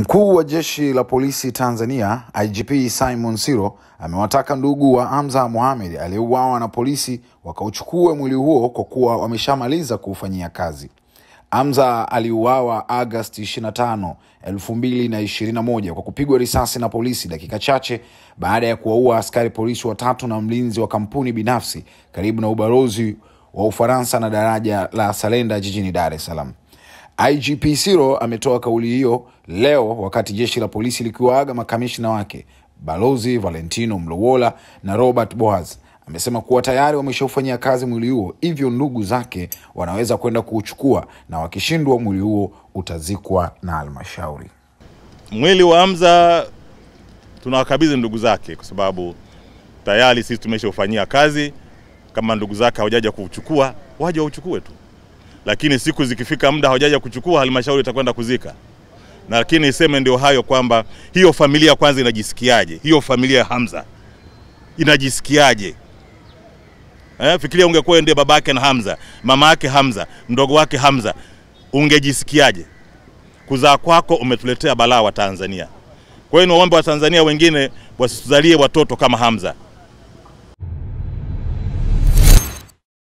Mkuu wa jeshi la polisi Tanzania IGP Simon Siro amewataka ndugu wa Hamza Mohamed aliyeuawa na polisi wakauchukue mwili huo kwa kuwa wameshamaliza kuufanyia kazi. Hamza aliuawa Agosti 25, 2021 kwa kupigwa risasi na polisi dakika chache baada ya kuwaua askari polisi watatu na mlinzi wa kampuni binafsi karibu na ubalozi wa Ufaransa na daraja la Salenda jijini Dar es Salaam. IGP Siro ametoa kauli hiyo leo wakati jeshi la polisi likiwaaga makamishina wake Balozi Valentino Mlowola na Robert Boaz. Amesema kuwa tayari wameshaufanyia kazi mwili huo, hivyo ndugu zake wanaweza kwenda kuuchukua, na wakishindwa mwili huo utazikwa na halmashauri. Mwili wa Hamza tunawakabidhi ndugu zake, kwa sababu tayari sisi tumeshaufanyia kazi. Kama ndugu zake hawajaja kuuchukua, waje wauchukue tu lakini siku zikifika muda hawajaja kuchukua, halmashauri itakwenda kuzika. Na lakini iseme ndio hayo kwamba hiyo familia kwanza inajisikiaje? Hiyo familia ya Hamza inajisikiaje? Eh, fikiria ungekuwa ndiye yake na Hamza, mama yake Hamza, mdogo wake Hamza, ungejisikiaje? Kuzaa kwako umetuletea balaa wa Tanzania. Kwa hiyo niwaombe Watanzania wengine wasituzalie watoto kama Hamza.